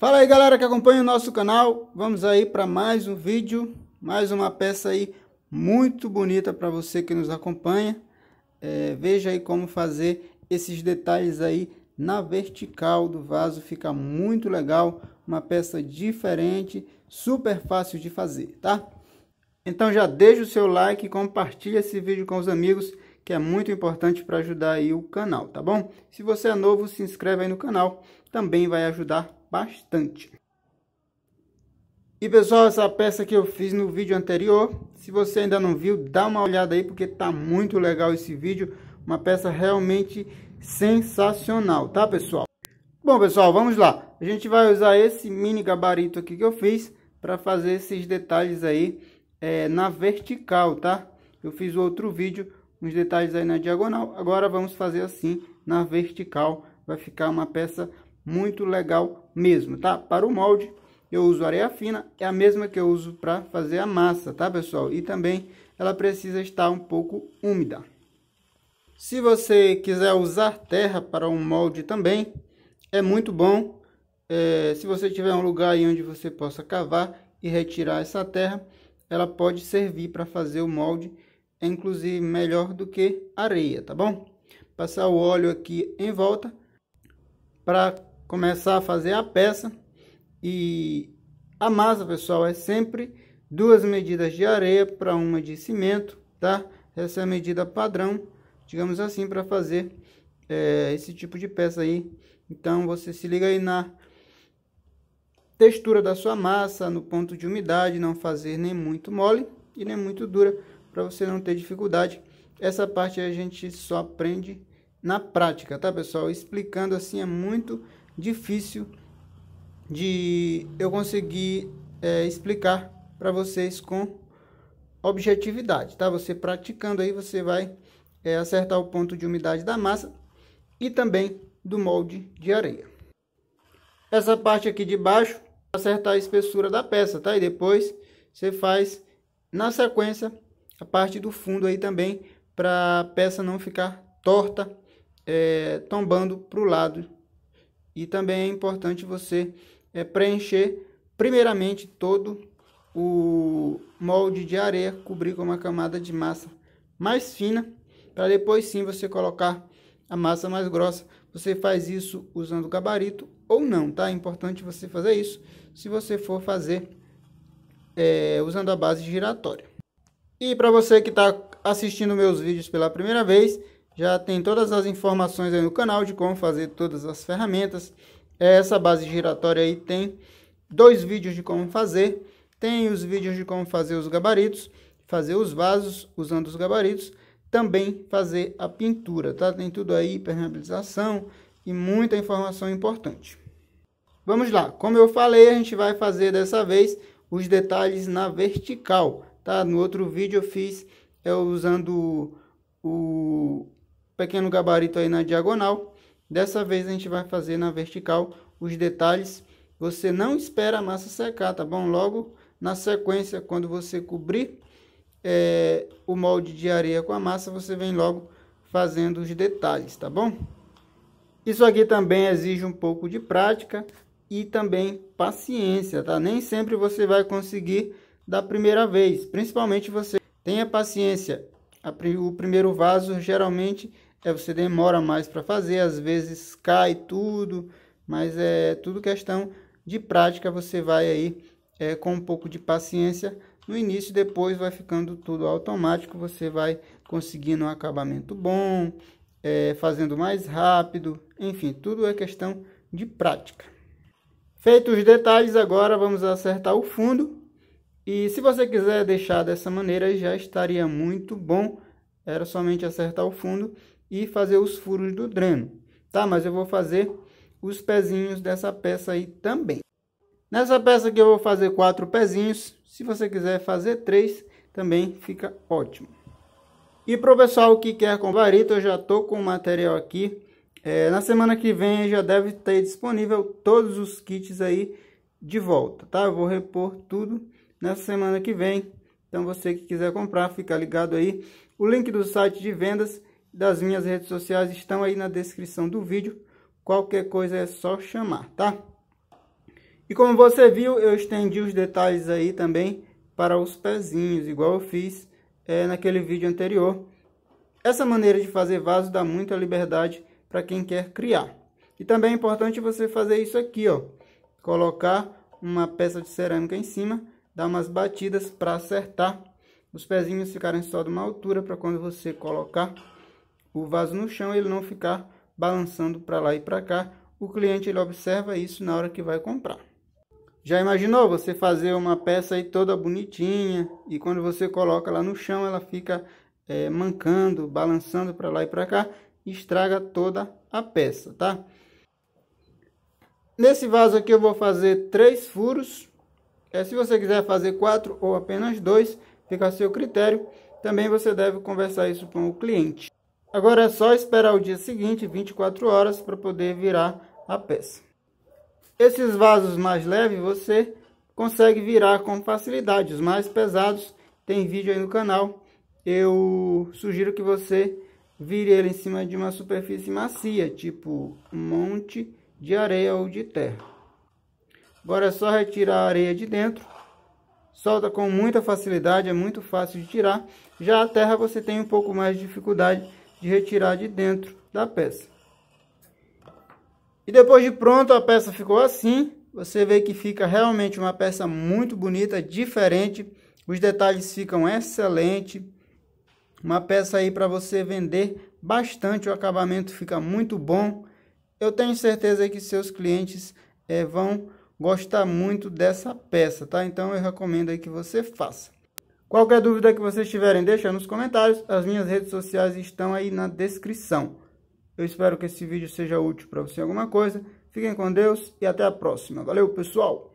Fala aí galera que acompanha o nosso canal, vamos aí para mais um vídeo, mais uma peça aí muito bonita para você que nos acompanha. É, veja aí como fazer esses detalhes aí na vertical do vaso, fica muito legal, uma peça diferente, super fácil de fazer, tá? Então já deixa o seu like, compartilha esse vídeo com os amigos que é muito importante para ajudar aí o canal, tá bom? Se você é novo, se inscreve aí no canal, também vai ajudar bastante. E pessoal, essa peça que eu fiz no vídeo anterior, se você ainda não viu, dá uma olhada aí porque tá muito legal esse vídeo, uma peça realmente sensacional, tá pessoal? Bom pessoal, vamos lá. A gente vai usar esse mini gabarito aqui que eu fiz para fazer esses detalhes aí é, na vertical, tá? Eu fiz outro vídeo uns detalhes aí na diagonal. Agora vamos fazer assim na vertical, vai ficar uma peça muito legal mesmo, tá? Para o molde, eu uso areia fina, é a mesma que eu uso para fazer a massa, tá, pessoal? E também ela precisa estar um pouco úmida. Se você quiser usar terra para um molde também, é muito bom. É, se você tiver um lugar aí onde você possa cavar e retirar essa terra, ela pode servir para fazer o molde é inclusive melhor do que areia, tá bom? Passar o óleo aqui em volta para começar a fazer a peça. E a massa, pessoal, é sempre duas medidas de areia para uma de cimento, tá? Essa é a medida padrão, digamos assim, para fazer é, esse tipo de peça aí. Então, você se liga aí na textura da sua massa, no ponto de umidade, não fazer nem muito mole e nem muito dura, para você não ter dificuldade. Essa parte a gente só aprende na prática, tá, pessoal? Explicando assim é muito difícil de eu conseguir é, explicar para vocês com objetividade, tá? Você praticando aí, você vai é, acertar o ponto de umidade da massa e também do molde de areia. Essa parte aqui de baixo, acertar a espessura da peça, tá? E depois você faz na sequência a parte do fundo aí também, para a peça não ficar torta, é, tombando para o lado. E também é importante você é, preencher primeiramente todo o molde de areia, cobrir com uma camada de massa mais fina, para depois sim você colocar a massa mais grossa. Você faz isso usando gabarito ou não, tá? É importante você fazer isso se você for fazer é, usando a base giratória. E para você que está assistindo meus vídeos pela primeira vez, já tem todas as informações aí no canal de como fazer todas as ferramentas. É essa base giratória aí tem dois vídeos de como fazer. Tem os vídeos de como fazer os gabaritos, fazer os vasos usando os gabaritos, também fazer a pintura, tá? Tem tudo aí, permeabilização e muita informação importante. Vamos lá, como eu falei, a gente vai fazer dessa vez os detalhes na vertical tá? No outro vídeo eu fiz é, usando o, o pequeno gabarito aí na diagonal. Dessa vez a gente vai fazer na vertical os detalhes. Você não espera a massa secar, tá bom? Logo na sequência, quando você cobrir é, o molde de areia com a massa, você vem logo fazendo os detalhes, tá bom? Isso aqui também exige um pouco de prática e também paciência, tá? Nem sempre você vai conseguir da primeira vez. Principalmente você tenha paciência. O primeiro vaso geralmente é você demora mais para fazer, às vezes cai tudo, mas é tudo questão de prática. Você vai aí é, com um pouco de paciência no início, depois vai ficando tudo automático. Você vai conseguindo um acabamento bom, é, fazendo mais rápido, enfim, tudo é questão de prática. Feitos os detalhes, agora vamos acertar o fundo e se você quiser deixar dessa maneira, já estaria muito bom. Era somente acertar o fundo e fazer os furos do dreno. Tá, mas eu vou fazer os pezinhos dessa peça aí também. Nessa peça aqui eu vou fazer quatro pezinhos. Se você quiser fazer três, também fica ótimo. E para o pessoal que quer com varita, eu já tô com o material aqui. É, na semana que vem já deve ter disponível todos os kits aí de volta, tá? Eu vou repor tudo nessa semana que vem. Então você que quiser comprar, fica ligado aí. O link do site de vendas das minhas redes sociais estão aí na descrição do vídeo. Qualquer coisa é só chamar, tá? E como você viu, eu estendi os detalhes aí também para os pezinhos, igual eu fiz é, naquele vídeo anterior. Essa maneira de fazer vaso dá muita liberdade para quem quer criar. E também é importante você fazer isso aqui, ó. Colocar uma peça de cerâmica em cima dar umas batidas para acertar. Os pezinhos ficarem só de uma altura para quando você colocar o vaso no chão, ele não ficar balançando para lá e para cá. O cliente ele observa isso na hora que vai comprar. Já imaginou você fazer uma peça aí toda bonitinha e quando você coloca lá no chão ela fica é, mancando, balançando para lá e para cá, estraga toda a peça, tá? Nesse vaso aqui eu vou fazer três furos é, se você quiser fazer quatro ou apenas dois, fica a seu critério. Também você deve conversar isso com o cliente. Agora é só esperar o dia seguinte, 24 horas, para poder virar a peça. Esses vasos mais leves você consegue virar com facilidade. Os mais pesados tem vídeo aí no canal. Eu sugiro que você vire ele em cima de uma superfície macia, tipo um monte de areia ou de terra. Agora é só retirar a areia de dentro. Solta com muita facilidade, é muito fácil de tirar. Já a terra você tem um pouco mais de dificuldade de retirar de dentro da peça. E depois de pronto a peça ficou assim. Você vê que fica realmente uma peça muito bonita, diferente. Os detalhes ficam excelentes. Uma peça aí para você vender bastante. O acabamento fica muito bom. Eu tenho certeza que seus clientes é, vão gostar muito dessa peça, tá? Então eu recomendo aí que você faça. Qualquer dúvida que vocês tiverem, deixa nos comentários. As minhas redes sociais estão aí na descrição. Eu espero que esse vídeo seja útil para você em alguma coisa. Fiquem com Deus e até a próxima. Valeu, pessoal!